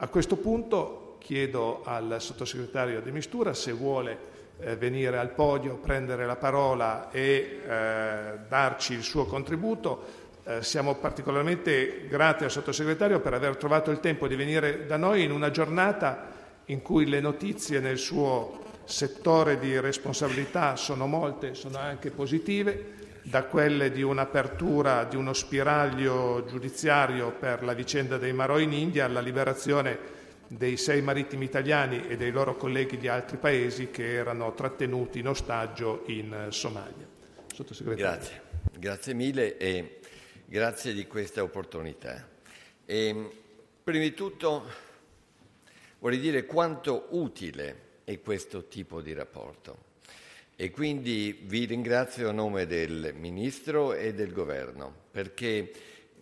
A questo punto chiedo al sottosegretario De Mistura se vuole eh, venire al podio, prendere la parola e eh, darci il suo contributo. Eh, siamo particolarmente grati al sottosegretario per aver trovato il tempo di venire da noi in una giornata in cui le notizie nel suo settore di responsabilità sono molte, sono anche positive da quelle di un'apertura di uno spiraglio giudiziario per la vicenda dei Marò in India alla liberazione dei sei marittimi italiani e dei loro colleghi di altri paesi che erano trattenuti in ostaggio in Somalia. Sottosegretario. Grazie, grazie mille e grazie di questa opportunità. E, ehm, prima di tutto vorrei dire quanto utile è questo tipo di rapporto e quindi vi ringrazio a nome del Ministro e del Governo, perché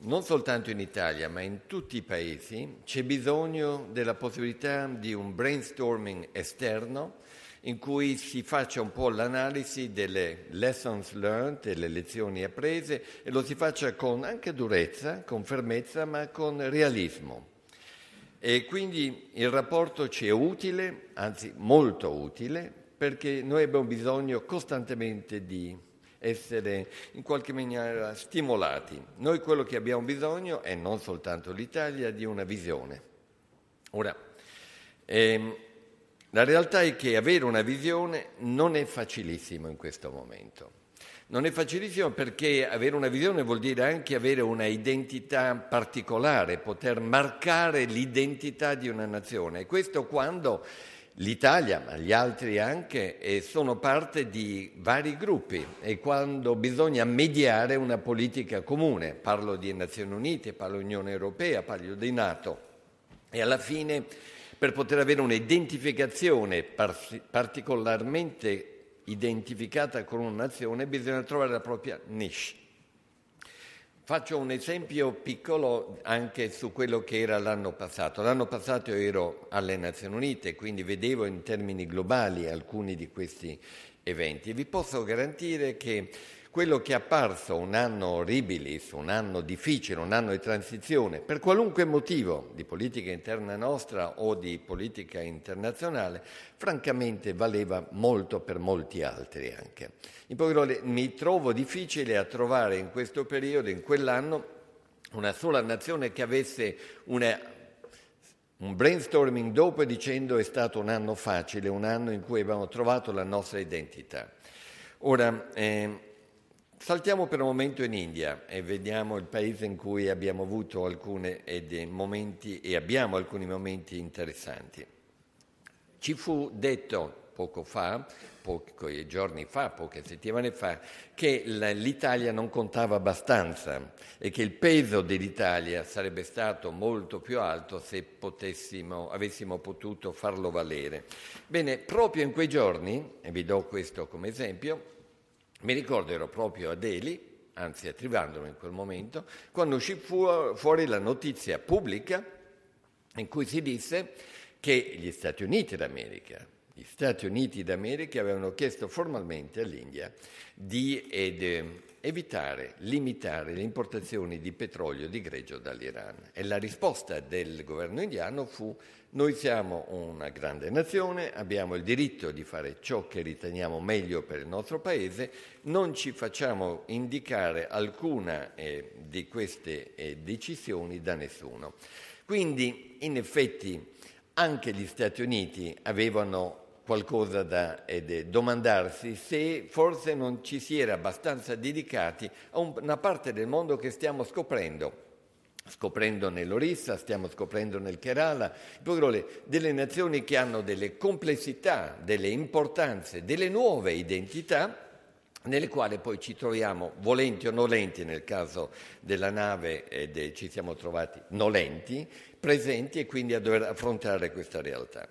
non soltanto in Italia, ma in tutti i paesi c'è bisogno della possibilità di un brainstorming esterno in cui si faccia un po' l'analisi delle lessons learned, delle lezioni apprese e lo si faccia con anche durezza, con fermezza, ma con realismo. E quindi il rapporto ci è utile, anzi molto utile, perché noi abbiamo bisogno costantemente di essere in qualche maniera stimolati. Noi quello che abbiamo bisogno, è non soltanto l'Italia, di una visione. Ora, ehm, la realtà è che avere una visione non è facilissimo in questo momento. Non è facilissimo perché avere una visione vuol dire anche avere una identità particolare, poter marcare l'identità di una nazione. E questo quando l'Italia, ma gli altri anche, sono parte di vari gruppi e quando bisogna mediare una politica comune, parlo di Nazioni Unite, parlo di Unione Europea, parlo di Nato, e alla fine per poter avere un'identificazione particolarmente identificata con una nazione bisogna trovare la propria niche. Faccio un esempio piccolo anche su quello che era l'anno passato. L'anno passato ero alle Nazioni Unite, quindi vedevo in termini globali alcuni di questi eventi e vi posso garantire che quello che è apparso un anno horribilis, un anno difficile, un anno di transizione, per qualunque motivo di politica interna nostra o di politica internazionale, francamente valeva molto per molti altri anche. In poche parole, mi trovo difficile a trovare in questo periodo, in quell'anno, una sola nazione che avesse una un brainstorming dopo dicendo è stato un anno facile, un anno in cui abbiamo trovato la nostra identità. Ora, eh, Saltiamo per un momento in India e vediamo il paese in cui abbiamo avuto alcuni eh, momenti e abbiamo alcuni momenti interessanti. Ci fu detto poco fa, pochi giorni fa, poche settimane fa, che l'Italia non contava abbastanza e che il peso dell'Italia sarebbe stato molto più alto se potessimo, avessimo potuto farlo valere. Bene, proprio in quei giorni, e vi do questo come esempio, mi ricordo ero proprio a Delhi, anzi a Trivandrum in quel momento, quando uscì fuori la notizia pubblica in cui si disse che gli Stati Uniti d'America gli Stati Uniti d'America avevano chiesto formalmente all'India di evitare, limitare le importazioni di petrolio di greggio dall'Iran. E la risposta del governo indiano fu noi siamo una grande nazione, abbiamo il diritto di fare ciò che riteniamo meglio per il nostro paese, non ci facciamo indicare alcuna eh, di queste eh, decisioni da nessuno. Quindi in effetti anche gli Stati Uniti avevano qualcosa da eh, domandarsi se forse non ci si era abbastanza dedicati a una parte del mondo che stiamo scoprendo scoprendo nell'Orissa, stiamo scoprendo nel Kerala, delle nazioni che hanno delle complessità, delle importanze, delle nuove identità nelle quali poi ci troviamo volenti o nolenti, nel caso della nave ed eh, ci siamo trovati nolenti, presenti e quindi a dover affrontare questa realtà.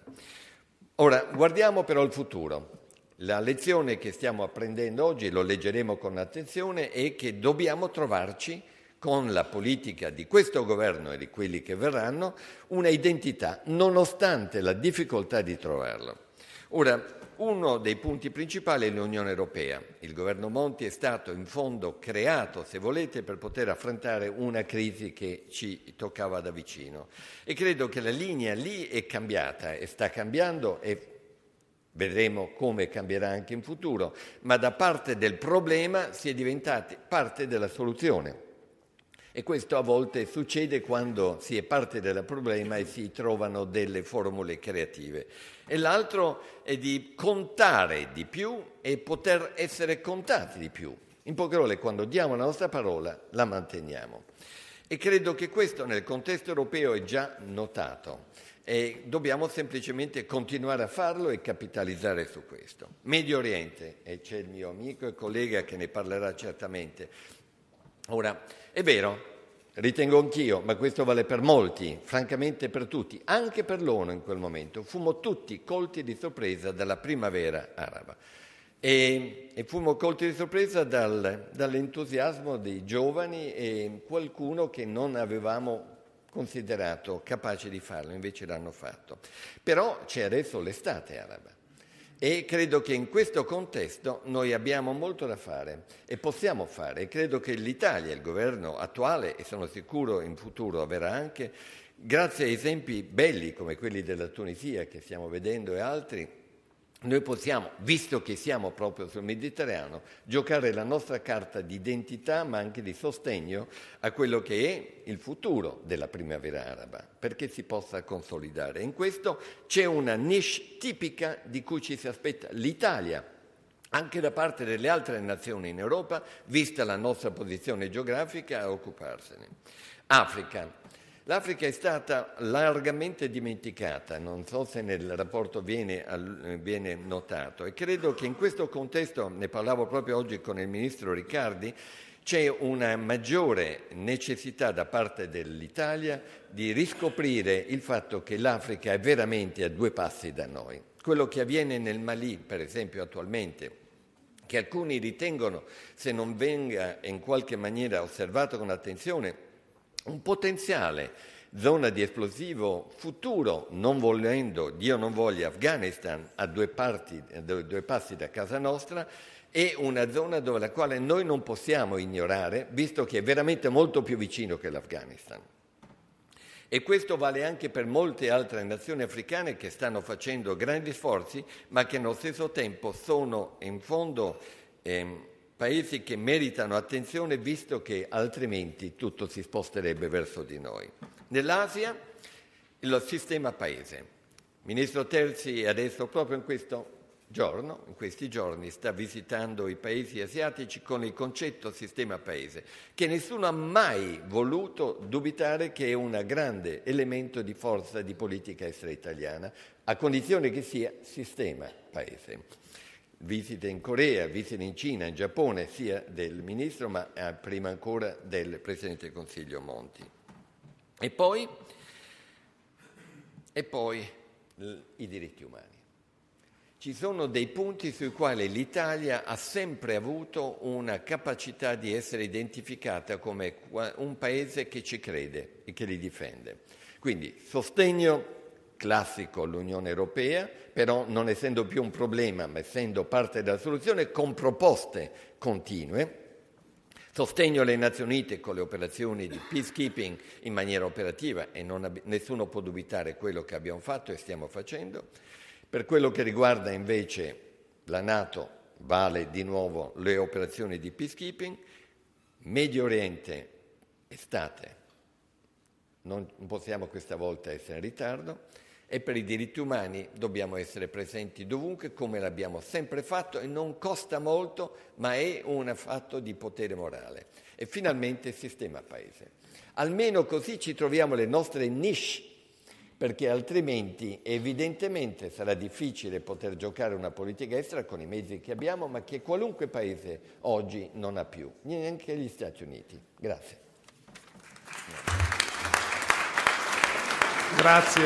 Ora, guardiamo però il futuro. La lezione che stiamo apprendendo oggi, lo leggeremo con attenzione, è che dobbiamo trovarci con la politica di questo governo e di quelli che verranno una identità, nonostante la difficoltà di trovarla. Ora, uno dei punti principali è l'Unione Europea. Il governo Monti è stato in fondo creato, se volete, per poter affrontare una crisi che ci toccava da vicino. E credo che la linea lì è cambiata e sta cambiando e Vedremo come cambierà anche in futuro, ma da parte del problema si è diventati parte della soluzione. E questo a volte succede quando si è parte del problema e si trovano delle formule creative. E l'altro è di contare di più e poter essere contati di più. In poche parole, quando diamo la nostra parola, la manteniamo. E credo che questo nel contesto europeo è già notato e dobbiamo semplicemente continuare a farlo e capitalizzare su questo. Medio Oriente, e c'è il mio amico e collega che ne parlerà certamente, Ora, è vero, ritengo anch'io, ma questo vale per molti, francamente per tutti, anche per l'ONU in quel momento, fummo tutti colti di sorpresa dalla primavera araba e, e fummo colti di sorpresa dal, dall'entusiasmo dei giovani e qualcuno che non avevamo considerato capace di farlo, invece l'hanno fatto. Però c'è adesso l'estate araba e credo che in questo contesto noi abbiamo molto da fare e possiamo fare e credo che l'Italia, il governo attuale e sono sicuro in futuro avrà anche, grazie a esempi belli come quelli della Tunisia che stiamo vedendo e altri, noi possiamo, visto che siamo proprio sul Mediterraneo, giocare la nostra carta di identità ma anche di sostegno a quello che è il futuro della primavera araba, perché si possa consolidare. In questo c'è una niche tipica di cui ci si aspetta l'Italia, anche da parte delle altre nazioni in Europa, vista la nostra posizione geografica, a occuparsene. Africa. L'Africa è stata largamente dimenticata, non so se nel rapporto viene, viene, notato e credo che in questo contesto, ne parlavo proprio oggi con il ministro Riccardi, c'è una maggiore necessità da parte dell'Italia di riscoprire il fatto che l'Africa è veramente a due passi da noi. Quello che avviene nel Mali, per esempio, attualmente, che alcuni ritengono, se non venga in qualche maniera osservato con attenzione, un potenziale zona di esplosivo futuro, non volendo, Dio non voglia, Afghanistan a due, parti, due passi da casa nostra, è una zona dove la quale noi non possiamo ignorare, visto che è veramente molto più vicino che l'Afghanistan. E questo vale anche per molte altre nazioni africane che stanno facendo grandi sforzi, ma che allo stesso tempo sono in fondo... Ehm, paesi che meritano attenzione visto che altrimenti tutto si sposterebbe verso di noi. Nell'Asia il sistema paese. Il Ministro Terzi adesso proprio in questo giorno, in questi giorni, sta visitando i paesi asiatici con il concetto sistema paese, che nessuno ha mai voluto dubitare che è un grande elemento di forza di politica estera italiana, a condizione che sia sistema paese visite in Corea, visite in Cina, in Giappone, sia del ministro ma eh, prima ancora del Presidente del Consiglio Monti. E poi, e poi i diritti umani. Ci sono dei punti sui quali l'Italia ha sempre avuto una capacità di essere identificata come un paese che ci crede e che li difende. Quindi sostegno classico l'Unione Europea, però non essendo più un problema, ma essendo parte della soluzione, con proposte continue. Sostegno alle Nazioni Unite con le operazioni di peacekeeping in maniera operativa e nessuno può dubitare quello che abbiamo fatto e stiamo facendo. Per quello che riguarda invece la Nato, vale di nuovo le operazioni di peacekeeping. Medio Oriente, estate, non possiamo questa volta essere in ritardo e per i diritti umani dobbiamo essere presenti dovunque come l'abbiamo sempre fatto e non costa molto ma è un fatto di potere morale e finalmente il sistema paese. Almeno così ci troviamo le nostre niche perché altrimenti evidentemente sarà difficile poter giocare una politica estera con i mezzi che abbiamo ma che qualunque paese oggi non ha più, neanche gli Stati Uniti. Grazie. Grazie.